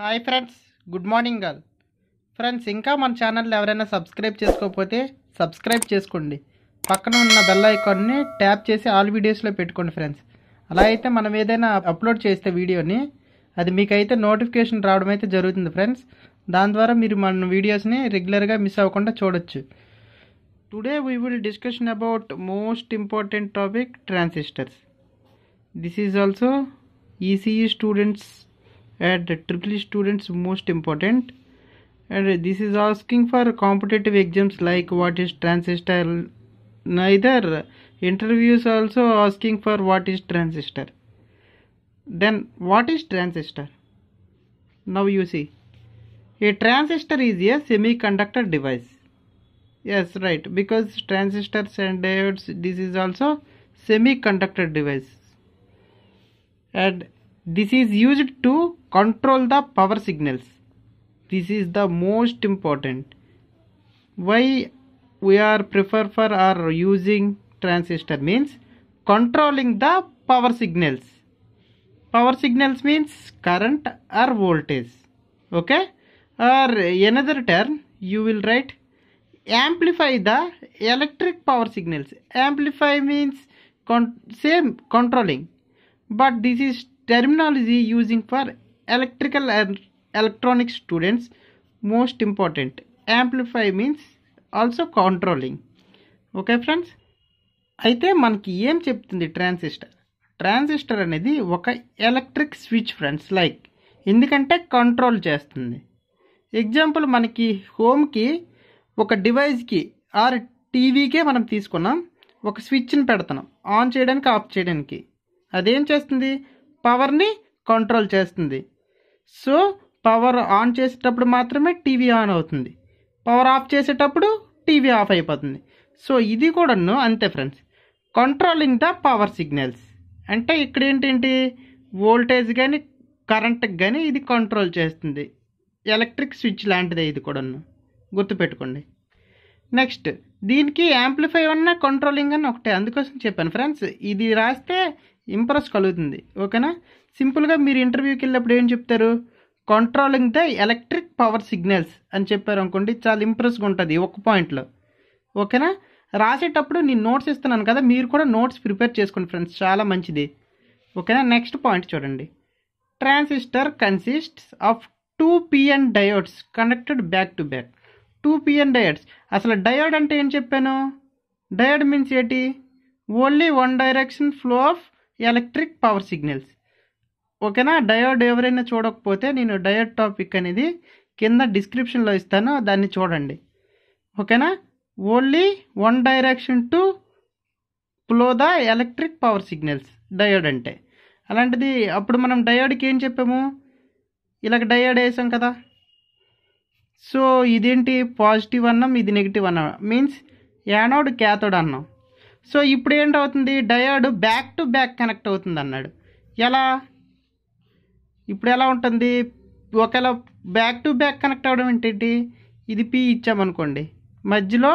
hi friends good morning all friends ఇంకా మన channel ఎవరైనా సబ్స్క్రైబ్ చేసుకోకపోతే సబ్స్క్రైబ్ చేసుకోండి పక్కన ఉన్న బెల్ ఐకాన్ని ట్యాప్ చేసి ఆల్ వీడియోస్లో పెట్టుకోండి ఫ్రెండ్స్ అలా అయితే మనం ఏదైనా అప్లోడ్ చేస్తే వీడియోని అది మీకైతే నోటిఫికేషన్ రావడం అయితే జరుగుతుంది ఫ్రెండ్స్ దాని ద్వారా మీరు మన వీడియోస్ని రెగ్యులర్గా మిస్ అవ్వకుండా చూడొచ్చు today we will discussion about most important topic transistors this is also ECE students at triple students most important and this is asking for competitive exams like what is transistor neither interviews also asking for what is transistor then what is transistor now you see a transistor is a semiconductor device yes right because transistors and diodes this is also semiconductor device and this is used to control the power signals this is the most important why we are prefer for or using transistor means controlling the power signals power signals means current or voltage okay or another term you will write amplify the electric power signals amplify means con same controlling but this is terminology using for electrical and electronic students most important amplify means also controlling okay friends అయితే మనకి ఏం చెప్తుంది transistor transistor అనేది ఒక electric switch friends like ఎందుకంటే control చేస్తుంది example మనకి హోమ్కి ఒక డివైస్కి ఆర్ టీవీకే మనం తీసుకున్నాం ఒక స్విచ్ని పెడుతున్నాం ఆన్ చేయడానికి ఆఫ్ చేయడానికి అదేం చేస్తుంది పవర్ని కంట్రోల్ చేస్తుంది సో పవర్ ఆన్ చేసేటప్పుడు మాత్రమే టీవీ ఆన్ అవుతుంది పవర్ ఆఫ్ చేసేటప్పుడు టీవీ ఆఫ్ అయిపోతుంది సో ఇది కూడాను అంతే friends controlling the power signals అంటే ఇక్కడ ఏంటంటే వోల్టేజ్ కానీ కరెంట్కి కానీ ఇది కంట్రోల్ చేస్తుంది ఎలక్ట్రిక్ స్విచ్ లాంటిదే ఇది కూడాను గుర్తుపెట్టుకోండి నెక్స్ట్ దీనికి యాంప్లిఫై ఉన్న కంట్రోలింగ్ అని ఒకటే అందుకోసం చెప్పాను ఫ్రెండ్స్ ఇది రాస్తే ఇంప్రెస్ కలుగుతుంది ఓకేనా సింపుల్గా మీరు ఇంటర్వ్యూకి వెళ్ళినప్పుడు ఏం చెప్తారు controlling the electric power signals అని చెప్పారు అనుకోండి చాలా ఇంప్రెస్గా ఉంటుంది ఒక పాయింట్లో ఓకేనా రాసేటప్పుడు నేను నోట్స్ ఇస్తున్నాను కదా మీరు కూడా నోట్స్ ప్రిపేర్ చేసుకోండి ఫ్రెండ్స్ చాలా మంచిది ఓకేనా నెక్స్ట్ పాయింట్ చూడండి transistor consists of two PN diodes connected back to back two PN diodes అసలు డయోడ్ అంటే ఏం చెప్పాను డయోడ్ మీన్స్ ఏంటి only one direction flow of electric power signals ఓకేనా డయోడ్ ఎవరైనా చూడకపోతే నేను డయోడ్ టాపిక్ అనేది కింద డిస్క్రిప్షన్లో ఇస్తాను దాన్ని చూడండి ఓకేనా only one direction to flow the electric power signals diode అంటే అలాంటిది అప్పుడు మనం డయోడ్కి ఏం చెప్పాము ఇలాగ డయోడ్ వేసాం కదా సో ఇదేంటి పాజిటివ్ అన్నాం ఇది నెగిటివ్ అన్నాం మీన్స్ యానోడ్ క్యాథోడ్ అన్నాం సో ఇప్పుడు ఏంటవుతుంది diode back to back connect అవుతుంది అన్నాడు ఎలా ఇప్పుడు ఎలా ఉంటుంది ఒకవేళ బ్యాక్ టు బ్యాక్ కనెక్ట్ అవ్వడం ఏంటి ఇది పి ఇచ్చామనుకోండి మధ్యలో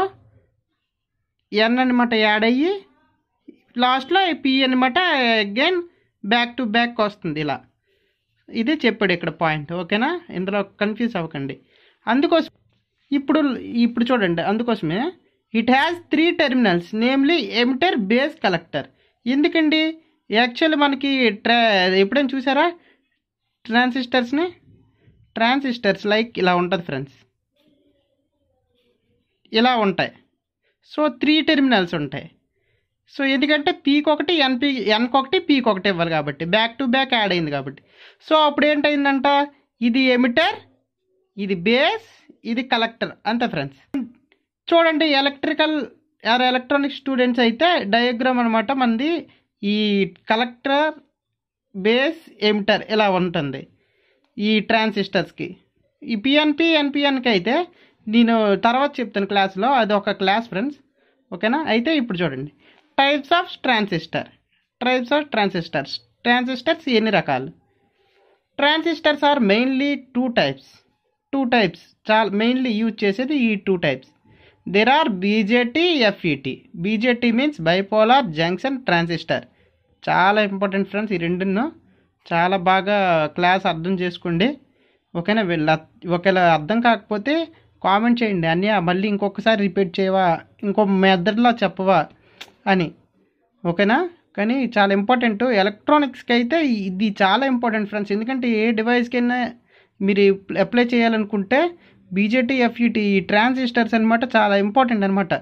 ఎన్ అనమాట యాడ్ అయ్యి లాస్ట్లో పి అనమాట అగైన్ బ్యాక్ టు బ్యాక్ వస్తుంది ఇలా ఇది చెప్పాడు ఇక్కడ పాయింట్ ఓకేనా ఇందులో కన్ఫ్యూజ్ అవ్వకండి అందుకోసం ఇప్పుడు ఇప్పుడు చూడండి అందుకోసమే it has three terminals namely emitter base collector ఎందుకండి యాక్చువల్ మనకి ట్రా ఎప్పుడైనా చూసారా ట్రాన్సిస్టర్స్ని ట్రాన్సిస్టర్స్ లైక్ ఇలా ఉంటుంది ఫ్రెండ్స్ ఇలా ఉంటాయి సో త్రీ టెర్మినల్స్ ఉంటాయి సో ఎందుకంటే పీక్ ఒకటి ఎన్పీ ఎన్కి ఒకటి పీక్ ఒకటి ఇవ్వాలి కాబట్టి బ్యాక్ టు బ్యాక్ యాడ్ అయింది కాబట్టి సో అప్పుడు ఏంటైందంట ఇది ఎమిటర్ ఇది బేస్ ఇది కలెక్టర్ అంతే ఫ్రెండ్స్ చూడండి ఎలక్ట్రికల్ ఆర్ ఎలక్ట్రానిక్ స్టూడెంట్స్ అయితే డయాగ్రామ్ అనమాట మనది ఈ కలెక్టర్ బేస్ ఎమిటర్ ఇలా ఉంటుంది ఈ ట్రాన్సిస్టర్స్కి ఈ పిఎన్పి ఎన్పిఎన్కి అయితే నేను తర్వాత చెప్తాను క్లాస్లో అది ఒక క్లాస్ ఫ్రెండ్స్ ఓకేనా అయితే ఇప్పుడు చూడండి types of transistor types of transistors transistors ఎన్ని రకాలు transistors are mainly two types two types చాలా మెయిన్లీ యూజ్ చేసేది ఈ two types there are BJT FET BJT means bipolar junction transistor చాలా ఇంపార్టెంట్ ఫ్రెండ్స్ ఈ రెండును చాలా బాగా క్లాస్ అర్థం చేసుకోండి ఓకేనా వీళ్ళ ఒకవేళ అర్థం కాకపోతే కామెంట్ చేయండి అన్నీ మళ్ళీ ఇంకొకసారి రిపీట్ చేయవా ఇంకో మెదడులో చెప్పవా అని ఓకేనా కానీ చాలా ఇంపార్టెంట్ ఎలక్ట్రానిక్స్కి అయితే ఇది చాలా ఇంపార్టెంట్ ఫ్రెండ్స్ ఎందుకంటే ఏ డివైస్కైనా మీరు అప్లై చేయాలనుకుంటే బీజేటీ ఎఫ్ఈటీ ఈ ట్రాన్సిస్టర్స్ అనమాట చాలా ఇంపార్టెంట్ అనమాట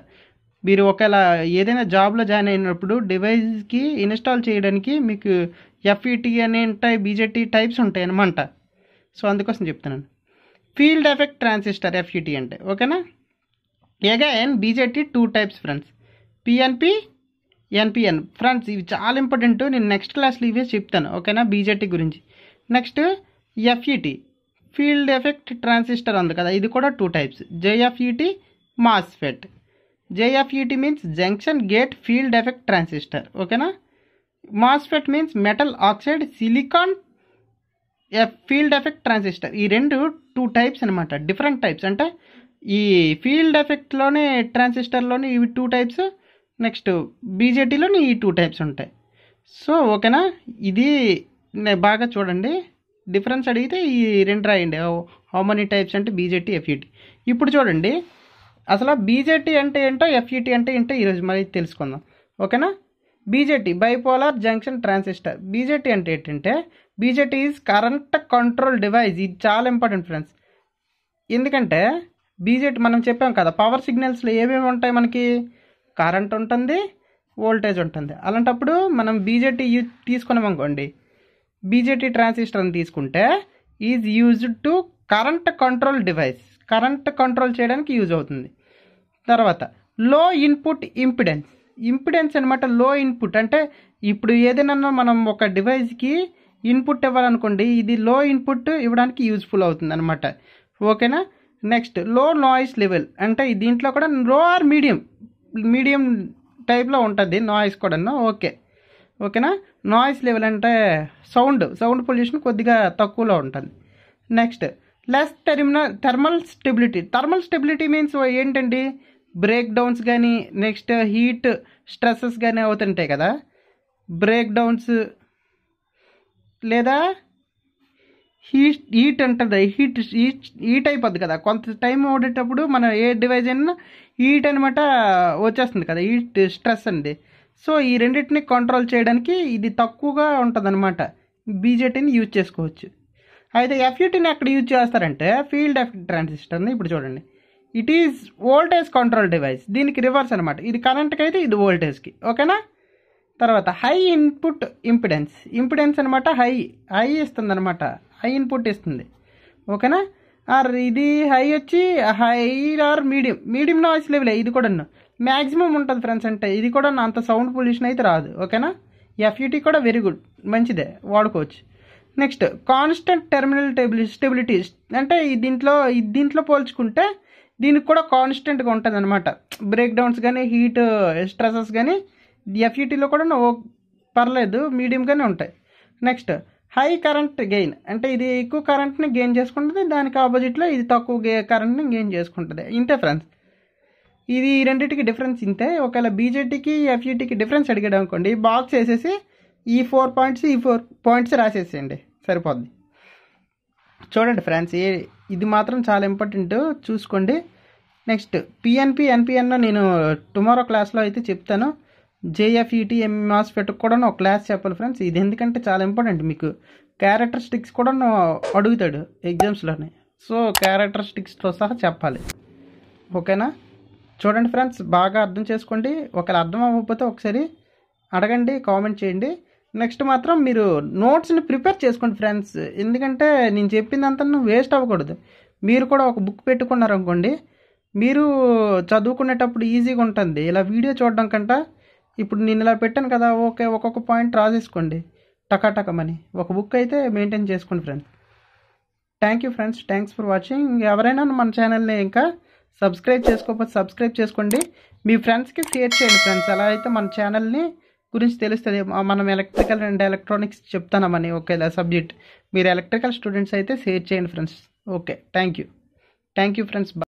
మీరు ఒకవేళ ఏదైనా జాబ్లో జాయిన్ అయినప్పుడు డివైస్కి ఇన్స్టాల్ చేయడానికి మీకు ఎఫ్ఈటీ అనే ఉంటాయి బీజేటీ టైప్స్ ఉంటాయి అనమాట సో అందుకోసం చెప్తున్నాను ఫీల్డ్ ఎఫెక్ట్ ట్రాన్సిస్టర్ ఎఫ్ఈటీ అంటే ఓకేనా again BJT two types friends PNP NPN friends ఇవి చాలా ఇంపార్టెంట్ నేను నెక్స్ట్ క్లాస్లో ఇవే చెప్తాను ఓకేనా బీజేటీ గురించి next FET field effect transistor ఉంది కదా ఇది కూడా two types JFET MOSFET JFET means junction gate field effect transistor ఓకేనా MOSFET means metal oxide silicon field effect transistor ఈ రెండు టూ టైప్స్ అనమాట డిఫరెంట్ టైప్స్ అంటే ఈ ఫీల్డ్ ఎఫెక్ట్లోనే ట్రాన్సిస్టర్లోని ఇవి టూ టైప్స్ నెక్స్ట్ బీజేటీలోని ఈ టూ టైప్స్ ఉంటాయి సో ఓకేనా ఇది బాగా చూడండి డిఫరెన్స్ అడిగితే ఈ రెండు రాయండి హౌ మనీ టైప్స్ అంటే బీజేటీ ఎఫ్ఈటీ ఇప్పుడు చూడండి అసలు బీజేటీ అంటే ఏంటో ఎఫ్ఈటీ అంటే ఏంటో ఈరోజు మరి తెలుసుకుందాం ఓకేనా BJT bipolar junction transistor BJT అంటే ఏంటంటే BJT is current control device ఇది చాలా ఇంపార్టెంట్ ఫ్రెండ్స్ ఎందుకంటే బీజేటీ మనం చెప్పాం కదా పవర్ సిగ్నల్స్లో ఏమేమి ఉంటాయి మనకి కరెంట్ ఉంటుంది వోల్టేజ్ ఉంటుంది అలాంటప్పుడు మనం బీజేటీ తీసుకున్నాం అనుకోండి బీజేటీ ట్రాన్సిస్టర్ అని తీసుకుంటే is used to current control device current control చేయడానికి యూజ్ అవుతుంది తర్వాత లో ఇన్పుట్ ఇంపిడెన్స్ ఇంపిడెన్స్ అనమాట లో ఇన్పుట్ అంటే ఇప్పుడు ఏదైనా మనం ఒక డివైస్కి ఇన్పుట్ ఇవ్వాలనుకోండి ఇది లో ఇన్పుట్ ఇవ్వడానికి యూజ్ఫుల్ అవుతుంది అనమాట ఓకేనా నెక్స్ట్ లో నాయిస్ లెవెల్ అంటే దీంట్లో కూడా లో ఆర్ మీడియం మీడియం టైప్లో ఉంటుంది నాయిస్ కూడా ఓకే ఓకేనా నాయిస్ లెవెల్ అంటే సౌండ్ సౌండ్ పొల్యూషన్ కొద్దిగా తక్కువలో ఉంటుంది next less terminal thermal stability thermal stability means ఏంటండి బ్రేక్ డౌన్స్ కానీ నెక్స్ట్ హీట్ స్ట్రెస్సెస్ కానీ అవుతుంటాయి కదా బ్రేక్ డౌన్స్ లేదా హీట్ హీట్ అంటుంది హీట్ హీట్ హీట్ అయిపోద్ది కదా కొంత టైం ఓడేటప్పుడు మన ఏ డివైజ్ అయినా హీట్ అనమాట వచ్చేస్తుంది కదా హీట్ స్ట్రెస్ అండి సో ఈ రెండింటిని కంట్రోల్ చేయడానికి ఇది తక్కువగా ఉంటుందన్నమాట బీజేటీని యూజ్ చేసుకోవచ్చు అయితే ఎఫ్యూటీని ఎక్కడ యూజ్ చేస్తారంటే ఫీల్డ్ ఎఫ్ ట్రాన్సిస్టర్ని ఇప్పుడు చూడండి it is voltage control device దీనికి రివర్స్ అనమాట ఇది కరెంట్కి అయితే ఇది వోల్టేజ్కి ఓకేనా తర్వాత హై ఇన్పుట్ ఇంపిడెన్స్ ఇంపిడెన్స్ అనమాట హై హై ఇస్తుంది అనమాట హై ఇన్పుట్ ఇస్తుంది ఓకేనా ఆర్ ఇది హై వచ్చి high or medium medium noise లెవెలే ఇది కూడా మ్యాక్సిమం ఉంటుంది ఫ్రెండ్స్ అంటే ఇది కూడా అంత సౌండ్ పొల్యూషన్ అయితే రాదు ఓకేనా ఎఫ్యూటీ కూడా వెరీ గుడ్ మంచిదే వాడుకోవచ్చు next constant terminal table stability అంటే దీంట్లో దీంట్లో పోల్చుకుంటే దీనికి కూడా కాన్స్టెంట్గా ఉంటుంది అనమాట బ్రేక్డౌన్స్ కానీ హీట్ స్ట్రెసెస్ కానీ ఎఫ్యూటీలో కూడా పర్లేదు మీడియంగానే ఉంటాయి నెక్స్ట్ హై కరెంట్ గెయిన్ అంటే ఇది ఎక్కువ కరెంట్ని గెయిన్ చేసుకుంటుంది దానికి ఆపోజిట్లో ఇది తక్కువ కరెంట్ని గెయిన్ చేసుకుంటుంది ఇంతే ఫ్రెండ్స్ ఇది రెండింటికి డిఫరెన్స్ ఇంతే ఒకవేళ బీజేటీకి ఎఫ్ఈటీకి డిఫరెన్స్ అడిగాడు అనుకోండి బాక్స్ వేసేసి ఈ ఫోర్ పాయింట్స్ ఈ ఫోర్ పాయింట్స్ రాసేసేయండి సరిపోద్ది చూడండి ఫ్రెండ్స్ ఏ ఇది మాత్రం చాలా ఇంపార్టెంట్ చూసుకోండి నెక్స్ట్ పిఎన్పి ఎన్పిఎన్ నేను టుమారో క్లాస్లో అయితే చెప్తాను జేఎఫ్ఈటీ ఎంఎస్ పెట్టుకు కూడా ఒక క్లాస్ చెప్పాలి ఫ్రెండ్స్ ఇది ఎందుకంటే చాలా ఇంపార్టెంట్ మీకు క్యారెక్టరిస్టిక్స్ కూడా అడుగుతాడు ఎగ్జామ్స్లోనే సో క్యారెక్టరిస్టిక్స్తో సహా చెప్పాలి ఓకేనా చూడండి ఫ్రెండ్స్ బాగా అర్థం చేసుకోండి ఒకవేళ అర్థం అవ్వకపోతే ఒకసారి అడగండి కామెంట్ చేయండి నెక్స్ట్ మాత్రం మీరు నోట్స్ని ప్రిపేర్ చేసుకోండి ఫ్రెండ్స్ ఎందుకంటే నేను చెప్పిందంతా వేస్ట్ అవ్వకూడదు మీరు కూడా ఒక బుక్ పెట్టుకున్నారు అనుకోండి మీరు చదువుకునేటప్పుడు ఈజీగా ఉంటుంది ఇలా వీడియో చూడడం కంట ఇప్పుడు నేను ఇలా పెట్టాను కదా ఓకే ఒక్కొక్క పాయింట్ రాసేసుకోండి టకాటకమని ఒక బుక్ అయితే మెయింటైన్ చేసుకోండి friends thank you friends thanks for watching ఎవరైనా మన ఛానల్ని ఇంకా సబ్స్క్రైబ్ చేసుకోకపోతే సబ్స్క్రైబ్ చేసుకోండి మీ ఫ్రెండ్స్కి షేర్ చేయండి ఫ్రెండ్స్ అలా అయితే మన ఛానల్ని గురించి తెలుస్తుంది మనం ఎలక్ట్రికల్ అండ్ ఎలక్ట్రానిక్స్ చెప్తామని ఓకే సబ్జెక్ట్ మీరు ఎలక్ట్రికల్ స్టూడెంట్స్ అయితే షేర్ చేయండి friends okay thank you thank you friends